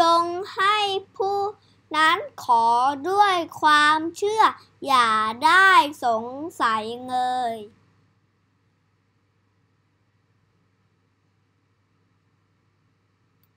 จงให้ผู้นั้นขอด้วยความเชื่อ อย่าได้สงสัยเลย